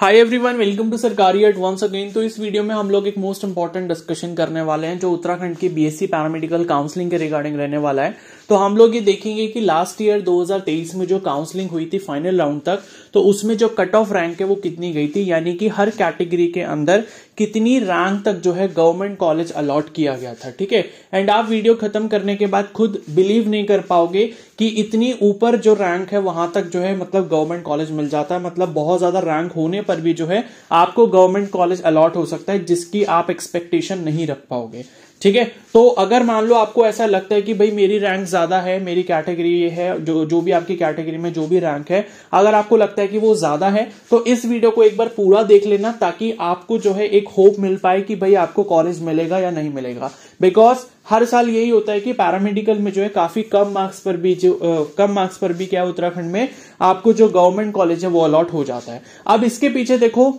hi everyone welcome to सरकारी at once again तो इस वीडियो में हम लोग एक मोस्ट इंपॉर्टेंट डिस्कशन करने वाले हैं जो उत्तराखंड की बीएससी पैरामेडिकल काउंसलिंग के रिगार्डिंग रहने वाला है तो हम लोग ये देखेंगे कि लास्ट ईयर 2023 में जो काउंसलिंग हुई थी फाइनल राउंड तक तो उसमें जो कट ऑफ रैंक है वो कितनी गई थी यानी कि हर कैटेगरी के अंदर कितनी रैंक तक जो है गवर्नमेंट कॉलेज अलॉट किया गया था ठीक है एंड आप वीडियो खत्म करने के बाद खुद बिलीव नहीं कर पाओगे कि इतनी ऊपर जो रैंक है वहां तक जो है मतलब गवर्नमेंट कॉलेज मिल जाता है मतलब बहुत ज्यादा रैंक होने पर भी जो है आपको गवर्नमेंट कॉलेज अलॉट हो सकता है जिसकी आप एक्सपेक्टेशन नहीं रख पाओगे ठीक है तो अगर मान लो आपको ऐसा लगता है कि भाई मेरी रैंक ज़्यादा है मेरी कैटेगरी ये है जो जो भी आपकी कैटेगरी में जो भी रैंक है अगर आपको लगता है कि वो ज़्यादा है तो इस वीडियो को एक बार पूरा देख लेना ताकि आपको जो है एक होप मिल पाए कि भाई आपको कॉलेज मिलेगा या नहीं मिलेगा बिकॉज हर साल यही होता है कि पैरामेडिकल में जो है काफी कम मार्क्स पर भी जो आ, कम मार्क्स पर भी क्या उत्तराखंड में आपको जो गवर्नमेंट कॉलेज है वो अलॉट हो जाता है अब इसके पीछे देखो आ,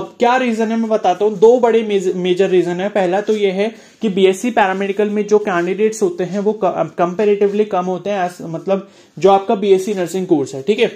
क्या रीजन है मैं बताता हूँ दो बड़े मेजर रीजन है पहला तो ये है कि बीएससी पैरामेडिकल में जो कैंडिडेट्स होते हैं वो कंपेरेटिवली कम होते हैं मतलब जो आपका बीएससी नर्सिंग कोर्स है ठीक है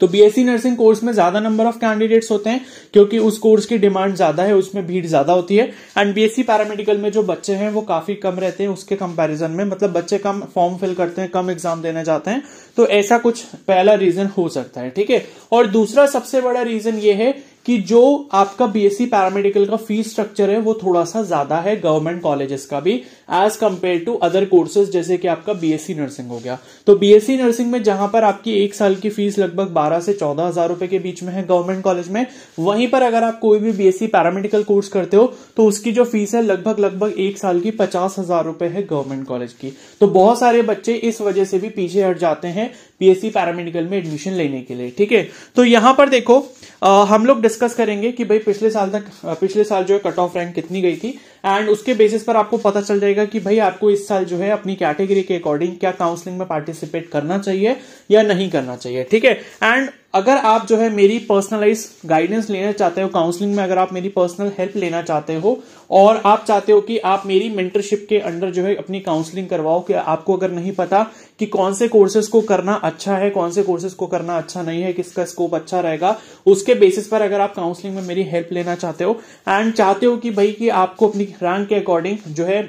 तो बीएससी नर्सिंग कोर्स में ज्यादा नंबर ऑफ कैंडिडेट्स होते हैं क्योंकि उस कोर्स की डिमांड ज्यादा है उसमें भीड़ ज्यादा होती है एंड बीएससी पैरामेडिकल में जो बच्चे हैं वो काफी कम रहते हैं उसके कंपैरिजन में मतलब बच्चे कम फॉर्म फिल करते हैं कम एग्जाम देने जाते हैं तो ऐसा कुछ पहला रीजन हो सकता है ठीक है और दूसरा सबसे बड़ा रीजन ये है कि जो आपका बीएससी पैरामेडिकल e का फीस स्ट्रक्चर है वो थोड़ा सा ज्यादा है गवर्नमेंट कॉलेजेस का भी as compare to other courses जैसे कि आपका बीएससी नर्सिंग e हो गया तो बीएससी नर्सिंग e में जहां पर आपकी एक साल की फीस लगभग बारह से चौदह हजार रुपए के बीच में है गवर्नमेंट कॉलेज में वहीं पर अगर आप कोई भी बीएससी पैरामेडिकल कोर्स करते हो तो उसकी जो फीस है लगभग लगभग एक साल की पचास हजार रुपए है गवर्नमेंट कॉलेज की तो बहुत सारे बच्चे इस वजह से भी पीछे हट जाते हैं पीएससी पैरामेडिकल में एडमिशन लेने के लिए ठीक है तो यहां पर देखो आ, हम लोग डिस्कस करेंगे कि भाई पिछले साल तक पिछले साल जो है कट ऑफ रैंक कितनी गई थी एंड उसके बेसिस पर आपको पता चल जाएगा कि भाई आपको इस साल जो है अपनी कैटेगरी के अकॉर्डिंग क्या काउंसलिंग में पार्टिसिपेट करना चाहिए या नहीं करना चाहिए ठीक है एंड अगर आप जो है मेरी पर्सनलाइज गाइडेंस लेना चाहते हो काउंसलिंग में अगर आप मेरी पर्सनल हेल्प लेना चाहते हो और आप चाहते हो कि आप मेरी मेंटरशिप के अंडर जो है अपनी काउंसलिंग करवाओ कि आपको अगर नहीं पता कि कौन से कोर्सेज को करना अच्छा है कौन से कोर्सेज को करना अच्छा नहीं है किसका स्कोप अच्छा रहेगा उसके बेसिस पर अगर आप काउंसलिंग में मेरी हेल्प लेना चाहते हो एंड चाहते हो कि भाई कि आपको अपनी रैंक के अकॉर्डिंग जो है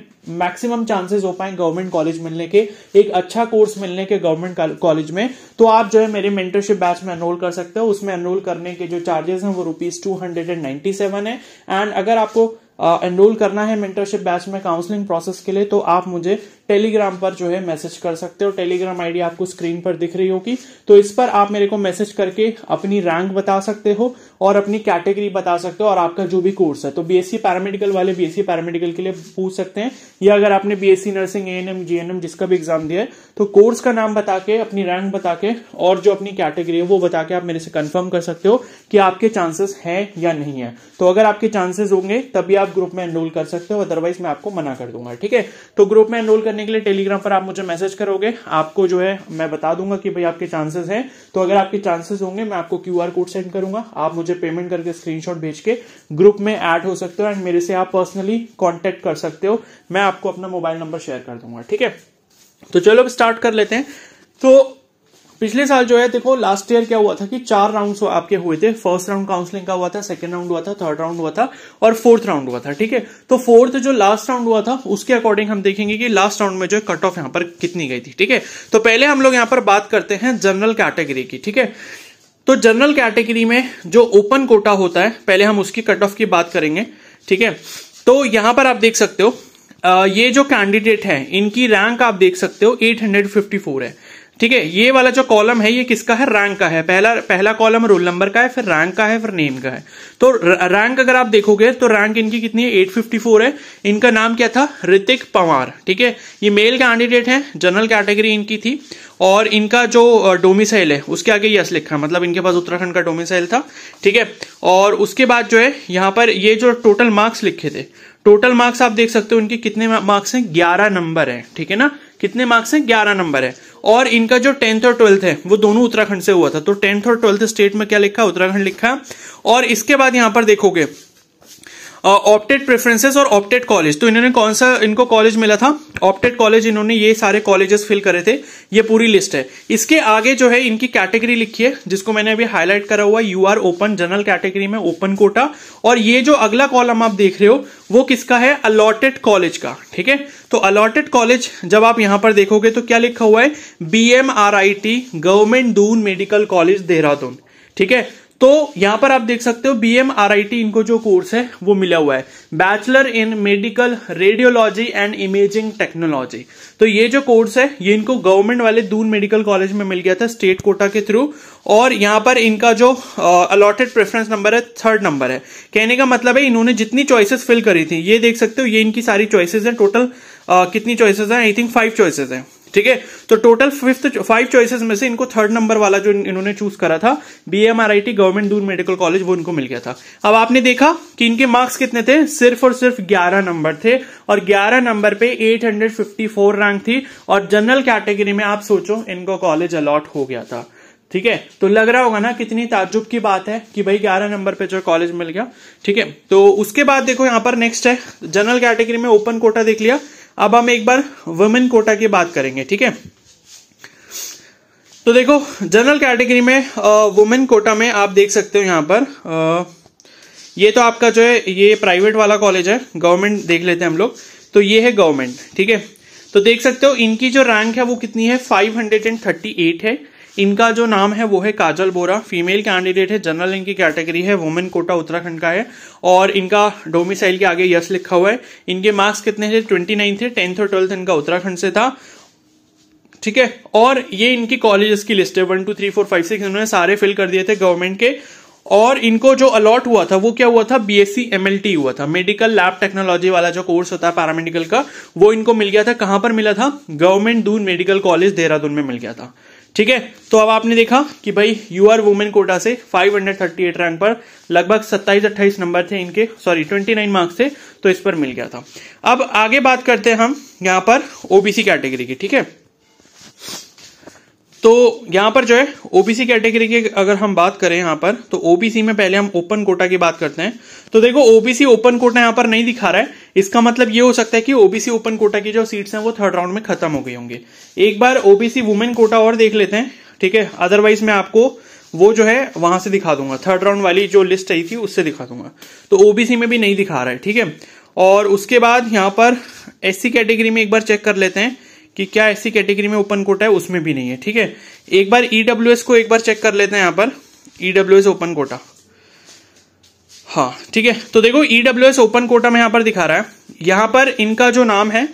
मैक्सिमम चांसेस हो पाए गवर्नमेंट कॉलेज मिलने के एक अच्छा कोर्स मिलने के गवर्नमेंट कॉलेज में तो आप जो है मेरे मेंटरशिप बैच में एनरोल कर सकते हो उसमें एनरोल करने के जो चार्जेस हैं वो rupees two hundred and ninety seven है एंड अगर आपको एनरोल uh, करना है मेंटरशिप बैच में काउंसलिंग प्रोसेस के लिए तो आप मुझे टेलीग्राम पर जो है मैसेज कर सकते हो टेलीग्राम आईडी आपको स्क्रीन पर दिख रही होगी तो इस पर आप मेरे को मैसेज करके अपनी रैंक बता सकते हो और अपनी कैटेगरी बता सकते हो और आपका जो भी कोर्स है तो बीएससी पैरामेडिकल वाले बीएससी पैरामेडिकल के लिए पूछ सकते हैं या अगर आपने बीएससी नर्सिंग एएनएम जीएनएम जिसका भी एग्जाम दिया है तो कोर्स का नाम बता के अपनी रैंक बता के और जो अपनी कैटेगरी है वो बता के आप मेरे से कंफर्म कर सकते हो कि आपके चांसेस है या नहीं है तो अगर आपके चांसेस होंगे तभी आप ग्रुप में एनरोल कर सकते हो अदरवाइज मैं आपको मना कर दूंगा ठीक है तो ग्रुप में एनरोल कर करने के लिए टेलीग्राम पर आप मुझे मैसेज करोगे आपको जो है मैं बता दूंगा कि भाई आपके चांसेस हैं तो अगर आपके चांसेस होंगे मैं आपको क्यू कोड सेंड करूंगा आप मुझे पेमेंट करके स्क्रीनशॉट भेज के ग्रुप में ऐड हो सकते हो एंड मेरे से आप पर्सनली कॉन्टेक्ट कर सकते हो मैं आपको अपना मोबाइल नंबर शेयर कर दूंगा ठीक है तो चलो अब स्टार्ट कर लेते हैं तो पिछले साल जो है देखो लास्ट ईयर क्या हुआ था कि चार राउंड्स आपके हुए थे फर्स्ट राउंड काउंसलिंग का हुआ था सेकंड राउंड हुआ था थर्ड राउंड हुआ था और फोर्थ राउंड हुआ था ठीक है तो फोर्थ जो लास्ट राउंड हुआ था उसके अकॉर्डिंग हम देखेंगे कि लास्ट राउंड में जो है कट ऑफ यहां पर कितनी गई थी ठीक है तो पहले हम लोग यहां पर बात करते हैं जनरल कैटेगरी की ठीक है तो जनरल कैटेगरी में जो ओपन कोटा होता है पहले हम उसकी कट ऑफ की बात करेंगे ठीक है तो यहां पर आप देख सकते हो ये जो कैंडिडेट है इनकी रैंक आप देख सकते हो 854 है ठीक है ये वाला जो कॉलम है ये किसका है रैंक का है पहला पहला कॉलम रोल नंबर का है फिर रैंक का है फिर नेम का है तो रैंक अगर आप देखोगे तो रैंक इनकी कितनी है 854 है इनका नाम क्या था ऋतिक पवार ठीक है ये मेल कैंडिडेट है जनरल कैटेगरी इनकी थी और इनका जो डोमिसाइल है उसके आगे यस लिखा मतलब इनके पास उत्तराखंड का डोमिसाइल था ठीक है और उसके बाद जो है यहाँ पर ये जो टोटल मार्क्स लिखे थे टोटल मार्क्स आप देख सकते हो इनके कितने मार्क्स हैं ग्यारह नंबर है ठीक है ना कितने मार्क्स हैं ग्यारह नंबर है और इनका जो टेंथ और ट्वेल्थ है वो दोनों उत्तराखंड से हुआ था तो टेंथ और ट्वेल्थ स्टेट में क्या लिखा उत्तराखंड लिखा और इसके बाद यहां पर देखोगे ऑप्टेड प्रेफरेंसेस और ऑप्टेड कॉलेज तो इन्होंने कौन सा इनको कॉलेज मिला था ऑप्टेड कॉलेज इन्होंने ये सारे कॉलेजेस फिल करे थे ये पूरी लिस्ट है इसके आगे जो है इनकी कैटेगरी लिखी है जिसको मैंने अभी हाईलाइट करा हुआ U R open general category में ओपन कोटा और ये जो अगला कॉलम आप देख रहे हो वो किसका है अलॉटेड कॉलेज का ठीक है तो अलॉटेड कॉलेज जब आप यहां पर देखोगे तो क्या लिखा हुआ है B M R I T government Doon medical college Dehradun ठीक है तो यहां पर आप देख सकते हो बीएम आरआईटी इनको जो कोर्स है वो मिला हुआ है bachelor in medical radiology and imaging technology तो ये जो कोर्स है ये इनको गवर्नमेंट वाले दून मेडिकल कॉलेज में मिल गया था स्टेट कोटा के थ्रू और यहां पर इनका जो अलॉटेड प्रेफरेंस नंबर है थर्ड नंबर है कहने का मतलब है इन्होंने जितनी चॉइसेस फिल करी थी ये देख सकते हो ये इनकी सारी चॉइसेस है टोटल uh, कितनी चॉइसेस है आई थिंक फाइव चॉइसेस है ठीक है तो टोटल फिफ्थ फाइव चॉइसेस में से इनको थर्ड नंबर वाला जो इन्होंने चूज करा था B M R I T government Doon medical college वो इनको मिल गया था अब आपने देखा कि इनके मार्क्स कितने थे सिर्फ और सिर्फ ग्यारह नंबर थे और ग्यारह नंबर पे eight hundred fifty four rank थी और जनरल कैटेगरी में आप सोचो इनको कॉलेज अलॉट हो गया था ठीक है तो लग रहा होगा ना कितनी ताजुब की बात है कि भाई ग्यारह नंबर पे जो कॉलेज मिल गया ठीक है तो उसके बाद देखो यहां पर नेक्स्ट है जनरल कैटेगरी में ओपन कोटा देख लिया अब हम एक बार वुमेन कोटा की बात करेंगे ठीक है तो देखो जनरल कैटेगरी में वुमेन कोटा में आप देख सकते हो यहां पर आ, ये तो आपका जो है ये प्राइवेट वाला कॉलेज है गवर्नमेंट देख लेते हैं हम लोग तो ये है गवर्नमेंट ठीक है तो देख सकते हो इनकी जो रैंक है वो कितनी है 538 है इनका जो नाम है वो है काजल बोरा फीमेल कैंडिडेट है जनरल इनकी कैटेगरी है वुमेन कोटा उत्तराखंड का है और इनका डोमिसाइल के आगे यस लिखा हुआ है इनके मार्क्स कितने थे ट्वेंटी नाइन थे टेंथ और ट्वेल्थ इनका उत्तराखंड से था ठीक है और ये इनकी कॉलेजेस की लिस्ट है one two three four five six इन्होंने सारे फिल कर दिए थे गवर्नमेंट के और इनको जो अलॉट हुआ था वो क्या हुआ था बीएससी एमएलटी हुआ था मेडिकल लैब टेक्नोलॉजी वाला जो कोर्स होता है पैरामेडिकल का वो इनको मिल गया था कहां पर मिला था government Doon medical college Dehradun में मिल गया था ठीक है तो अब आपने देखा कि भाई यू आर वुमेन कोटा से 538 रैंक पर लगभग 27 28 नंबर थे इनके सॉरी 29 मार्क्स थे तो इस पर मिल गया था अब आगे बात करते हैं हम यहां पर ओबीसी कैटेगरी की ठीक है तो यहां पर जो है ओबीसी कैटेगरी की अगर हम बात करें यहां पर तो ओबीसी में पहले हम ओपन कोटा की बात करते हैं तो देखो ओबीसी ओपन कोटा यहां पर नहीं दिखा रहा है इसका मतलब ये हो सकता है कि ओबीसी ओपन कोटा की जो सीट्स हैं वो थर्ड राउंड में खत्म हो गई होंगे एक बार ओबीसी वुमेन कोटा और देख लेते हैं ठीक है अदरवाइज मैं आपको वो जो है वहां से दिखा दूंगा थर्ड राउंड वाली जो लिस्ट आई थी उससे दिखा दूंगा तो ओबीसी में भी नहीं दिखा रहा है ठीक है और उसके बाद यहाँ पर एस कैटेगरी में एक बार चेक कर लेते हैं कि क्या एस कैटेगरी में ओपन कोटा है उसमें भी नहीं है ठीक है एक बार ईडब्ल्यू e को एक बार चेक कर लेते हैं यहाँ पर ईडब्ल्यू e ओपन कोटा हाँ ठीक है तो देखो ईडब्ल्यू एस ओपन कोटा में यहाँ पर दिखा रहा है यहाँ पर इनका जो नाम है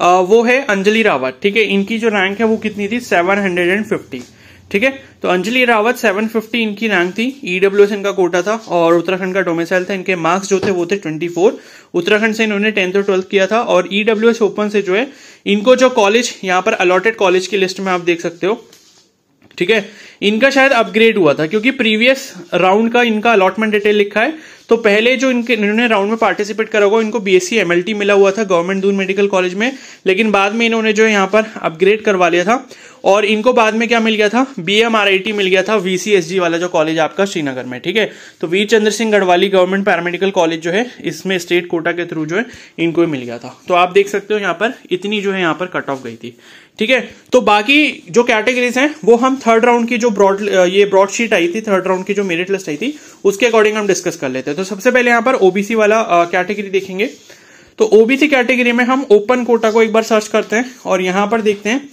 आ, वो है अंजलि रावत ठीक है इनकी जो रैंक है वो कितनी थी सेवन हंड्रेड एंड फिफ्टी ठीक है तो अंजलि रावत 750 इनकी रैंक थी ईडब्ल्यू e एस इनका कोटा था और उत्तराखंड का डोमिसाइल था इनके मार्क्स जो थे वो थे 24 उत्तराखंड से इन्होंने टेंथ और ट्वेल्थ किया था और ईडब्ल्यू e ओपन से जो है इनको जो कॉलेज यहाँ पर अलॉटेड कॉलेज की लिस्ट में आप देख सकते हो ठीक है इनका शायद अपग्रेड हुआ था क्योंकि प्रीवियस राउंड का इनका अलॉटमेंट डिटेल लिखा है तो पहले जो इनके इन्होंने राउंड में पार्टिसिपेट करा होगा इनको बी एस मिला हुआ था गवर्नमेंट दून मेडिकल कॉलेज में लेकिन बाद में इन्होंने जो है यहाँ पर अपग्रेड करवा लिया था और इनको बाद में क्या मिल गया था B M R I T मिल गया था वीसीएसजी वाला जो कॉलेज आपका श्रीनगर में ठीक है तो Veer Chandra Singh Garhwali government paramedical college जो है इसमें स्टेट कोटा के थ्रू जो है इनको मिल गया था तो आप देख सकते हो यहाँ पर इतनी जो है यहाँ पर कट ऑफ गई थी ठीक है तो बाकी जो कैटेगरीज हैं वो हम थर्ड राउंड की जो ब्रॉड ये ब्रॉडशीट आई थी थर्ड राउंड की जो मेरिट लिस्ट आई थी उसके अकॉर्डिंग हम डिस्कस कर लेते हैं है तो सबसे पहले यहां पर ओबीसी वाला कैटेगरी देखेंगे तो ओबीसी कैटेगरी में हम ओपन कोटा को एक बार सर्च करते हैं और यहां पर देखते हैं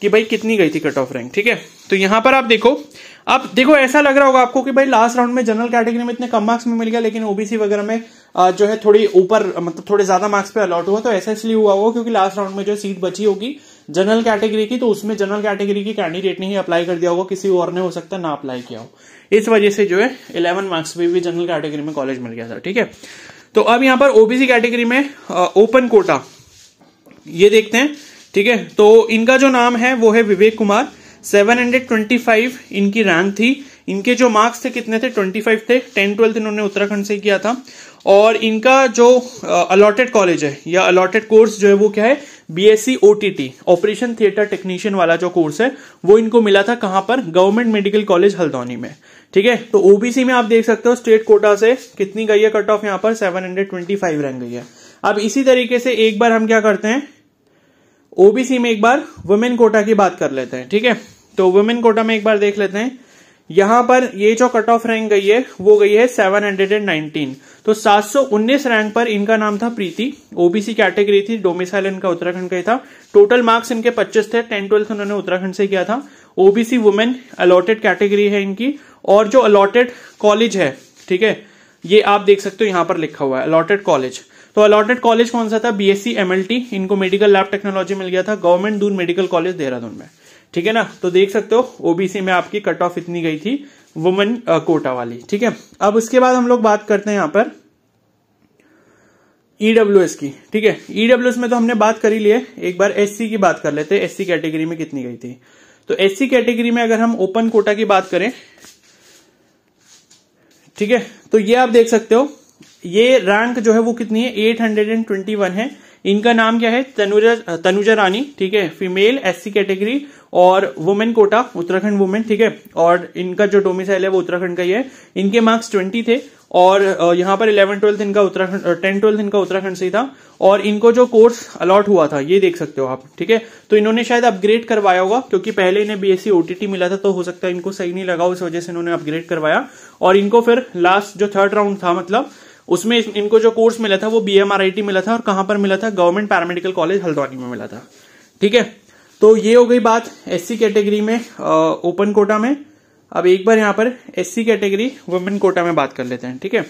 कि भाई कितनी गई थी कट ऑफ रैंक ठीक है तो यहां पर आप देखो अब देखो ऐसा लग रहा होगा आपको कि भाई लास्ट राउंड में जनरल कैटेगरी में इतने कम मार्क्स में मिल गया लेकिन ओबीसी वगैरह में जो है थोड़ी ऊपर मतलब थोड़े ज्यादा मार्क्स पे अलॉट हुआ तो ऐसा इसलिए हुआ होगा क्योंकि लास्ट राउंड में जो सीट बची होगी जनरल कैटेगरी की तो उसमें जनरल कैटेगरी की कैंडिडेट ने ही अप्लाई कर दिया होगा किसी और ने हो सकता है ना अप्लाई किया हो इस वजह से जो है इलेवन मार्क्स पे भी जनरल कैटेगरी में कॉलेज मिल गया था ठीक है तो अब यहाँ पर ओबीसी कैटेगरी में ओपन कोटा ये देखते हैं ठीक है तो इनका जो नाम है वो है Vivek Kumar seven hundred twenty five इनकी रैंक थी इनके जो मार्क्स थे कितने थे 25 थे टेन ट्वेल्थ इन्होंने उत्तराखंड से किया था और इनका जो अलॉटेड कॉलेज है या अलॉटेड कोर्स जो है वो क्या है BSc OTT operation theatre technician वाला जो कोर्स है वो इनको मिला था कहां पर गवर्नमेंट मेडिकल कॉलेज हल्द्वानी में ठीक है तो ओबीसी में आप देख सकते हो स्टेट कोटा से कितनी गई है कट ऑफ यहां पर 725 रैंक गई है अब इसी तरीके से एक बार हम क्या करते हैं ओबीसी में एक बार वुमेन कोटा की बात कर लेते हैं ठीक है तो वुमेन कोटा में एक बार देख लेते हैं यहां पर ये जो कट ऑफ रैंक गई है वो गई है 719 तो 719 रैंक पर इनका नाम था प्रीति ओबीसी कैटेगरी थी डोमिसाइल इनका उत्तराखंड का ही था टोटल मार्क्स इनके 25 थे टेन ट्वेल्थ उन्होंने उत्तराखंड से किया था ओबीसी वुमेन अलॉटेड कैटेगरी है इनकी और जो अलॉटेड कॉलेज है ठीक है ये आप देख सकते हो यहां पर लिखा हुआ है अलॉटेड कॉलेज तो अलॉटेड कॉलेज कौन सा था बीएससी एमएलटी इनको मेडिकल लैब टेक्नोलॉजी मिल गया था government Doon medical college Dehradun में ठीक है ना तो देख सकते हो ओबीसी में आपकी कट ऑफ इतनी गई थी वुमेन कोटा वाली ठीक है अब उसके बाद हम लोग बात करते हैं यहां पर ईडब्ल्यूएस e की ठीक है ईडब्ल्यूएस e में तो हमने बात करी ली है एक बार एससी की बात कर लेते हैं एससी कैटेगरी में कितनी गई थी तो एससी कैटेगरी में अगर हम ओपन कोटा की बात करें ठीक है तो ये आप देख सकते हो ये रैंक जो है वो कितनी है 821 है इनका नाम क्या है तनुजा तनुजा रानी ठीक है फीमेल एससी कैटेगरी और वुमेन कोटा उत्तराखंड वुमेन ठीक है और इनका जो डोमिसाइल है वो उत्तराखंड का ही है इनके मार्क्स ट्वेंटी थे और यहाँ पर इलेवन ट्वेल्थ इनका उत्तराखंड टेन ट्वेल्थ इनका उत्तराखंड से ही था और इनको जो कोर्स अलॉट हुआ था ये देख सकते हो आप ठीक है तो इन्होंने शायद अपग्रेड करवाया होगा क्योंकि पहले इन्हें बीएससी ओटीटी e, मिला था तो हो सकता है इनको सही नहीं लगा उस वजह से इन्होंने अपग्रेड करवाया और इनको फिर लास्ट जो थर्ड राउंड था मतलब उसमें इनको जो कोर्स मिला था वो बी मिला था और कहां पर मिला था गवर्नमेंट पैरामेडिकल कॉलेज हल्द्वानी में मिला था ठीक है तो ये हो गई बात एससी कैटेगरी में ओपन कोटा में अब एक बार यहां पर एससी कैटेगरी वुमेन कोटा में बात कर लेते हैं ठीक है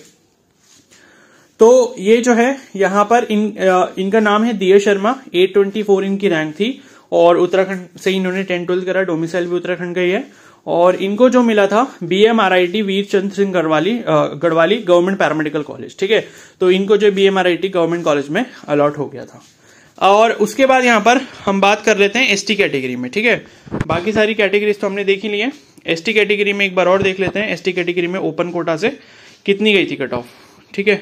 तो ये जो है यहां पर इन आ, इनका नाम है दिया शर्मा 824 इनकी रैंक थी और उत्तराखंड से इन्होंने टेन ट्वेल्थ करा डोमिसाइल भी उत्तराखंड का ही है और इनको जो मिला था B M R I T Veer Chand Singh Garhwali Garhwali government paramedical college ठीक है तो इनको जो B M R I T government college में अलॉट हो गया था और उसके बाद यहाँ पर हम बात कर लेते हैं एसटी कैटेगरी में ठीक है बाकी सारी कैटेगरीज तो हमने देख ही ली है एसटी कैटेगरी में एक बार और देख लेते हैं एसटी कैटेगरी में ओपन कोटा से कितनी गई थी कट ऑफ ठीक है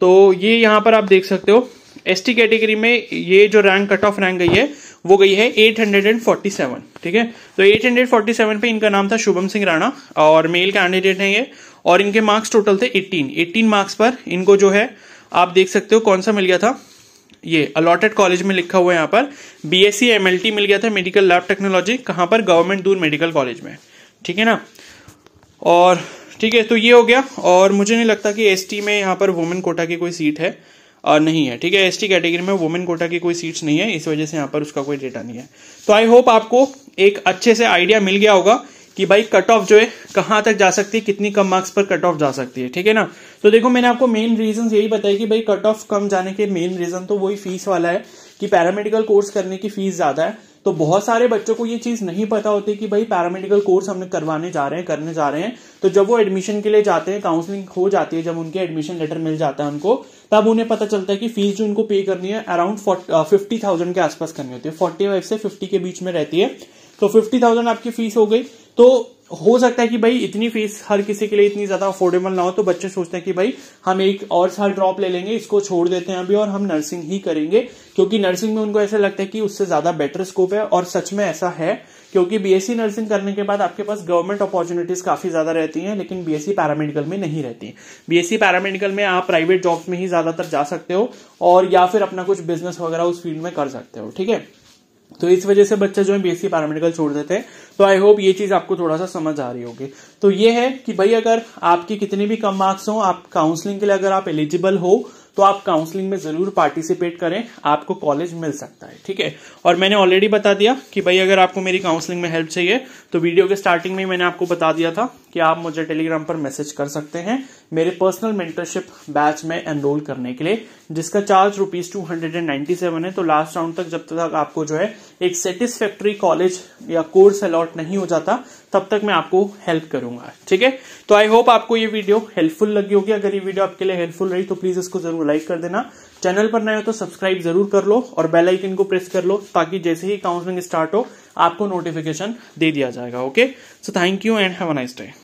तो ये यहाँ पर आप देख सकते हो एसटी कैटेगरी में ये जो रैंक कट ऑफ रैंक गई है वो गई है 847 ठीक है तो 847 पे इनका नाम था शुभम सिंह राणा और मेल कैंडिडेट हैं ये और इनके मार्क्स टोटल थे 18 18 मार्क्स पर इनको जो है आप देख सकते हो कौन सा मिल गया था ये अलॉटेड कॉलेज में लिखा हुआ है यहाँ पर बी एस e, मिल गया था मेडिकल लैब टेक्नोलॉजी कहाँ पर गवर्नमेंट दूर मेडिकल कॉलेज में ठीक है ना और ठीक है तो ये हो गया और मुझे नहीं लगता कि एसटी में यहाँ पर वुमेन कोटा की कोई सीट है नहीं है ठीक है एसटी कैटेगरी में वुमेन कोटा की कोई सीट्स नहीं है इस वजह से यहाँ पर उसका कोई डेटा नहीं है तो आई होप आपको एक अच्छे से आइडिया मिल गया होगा कि भाई कट ऑफ जो है कहाँ तक जा सकती है कितनी कम मार्क्स पर कट ऑफ जा सकती है ठीक है ना तो देखो मैंने आपको मेन रीजन यही बताया कि भाई कट ऑफ कम जाने के मेन रीजन तो वही फीस वाला है कि पैरामेडिकल कोर्स करने की फीस ज़्यादा है तो बहुत सारे बच्चों को ये चीज नहीं पता होती कि भाई पैरामेडिकल कोर्स हमने करवाने जा रहे हैं करने जा रहे हैं तो जब वो एडमिशन के लिए जाते हैं काउंसलिंग हो जाती है जब उनके एडमिशन लेटर मिल जाता है उनको तब उन्हें पता चलता है कि फीस जो उनको पे करनी है अराउंड फिफ्टी थाउजेंड के आसपास करनी होती है फोर्टी फाइव से फिफ्टी के बीच में रहती है तो फिफ्टी थाउजेंड आपकी फीस हो गई तो हो सकता है कि भाई इतनी फीस हर किसी के लिए इतनी ज्यादा अफोर्डेबल ना हो तो बच्चे सोचते हैं कि भाई हम एक और साल ड्रॉप ले लेंगे इसको छोड़ देते हैं अभी और हम नर्सिंग ही करेंगे क्योंकि नर्सिंग में उनको ऐसा लगता है कि उससे ज्यादा बेटर स्कोप है और सच में ऐसा है क्योंकि बीएससी नर्सिंग करने के बाद आपके पास गवर्नमेंट अपॉर्चुनिटीज काफी ज्यादा रहती हैं लेकिन बीएससी पैरामेडिकल में नहीं रहती है बीएससी पैरामेडिकल में आप प्राइवेट जॉब्स में ही ज्यादातर जा सकते हो और या फिर अपना कुछ बिजनेस वगैरह उस फील्ड में कर सकते हो ठीक है तो इस वजह से बच्चे जो है बीएससी पैरामेडिकल छोड़ देते हैं तो आई होप ये चीज आपको थोड़ा सा समझ आ रही होगी तो ये है कि भाई अगर आपकी कितनी भी कम मार्क्स हो आप काउंसलिंग के लिए अगर आप एलिजिबल हो तो आप काउंसलिंग में जरूर पार्टिसिपेट करें आपको कॉलेज मिल सकता है ठीक है और मैंने ऑलरेडी बता दिया कि भाई अगर आपको मेरी काउंसलिंग में हेल्प चाहिए तो वीडियो के स्टार्टिंग में मैंने आपको बता दिया था कि आप मुझे टेलीग्राम पर मैसेज कर सकते हैं मेरे पर्सनल मेंटरशिप बैच में एनरोल करने के लिए जिसका charge rupees two hundred and ninety seven है तो लास्ट राउंड तक जब तक आपको जो है एक सेटिस्फेक्ट्री कॉलेज या कोर्स अलॉट नहीं हो जाता तब तक मैं आपको हेल्प करूंगा ठीक है तो आई होप आपको ये वीडियो हेल्पफुल लगी होगी अगर ये वीडियो आपके लिए हेल्पफुल रही तो प्लीज इसको जरूर लाइक कर देना चैनल पर नए हो तो सब्सक्राइब जरूर कर लो और बेल आइकन को प्रेस कर लो ताकि जैसे ही काउंसलिंग स्टार्ट हो आपको नोटिफिकेशन दे दिया जाएगा okay so thank you and have a nice day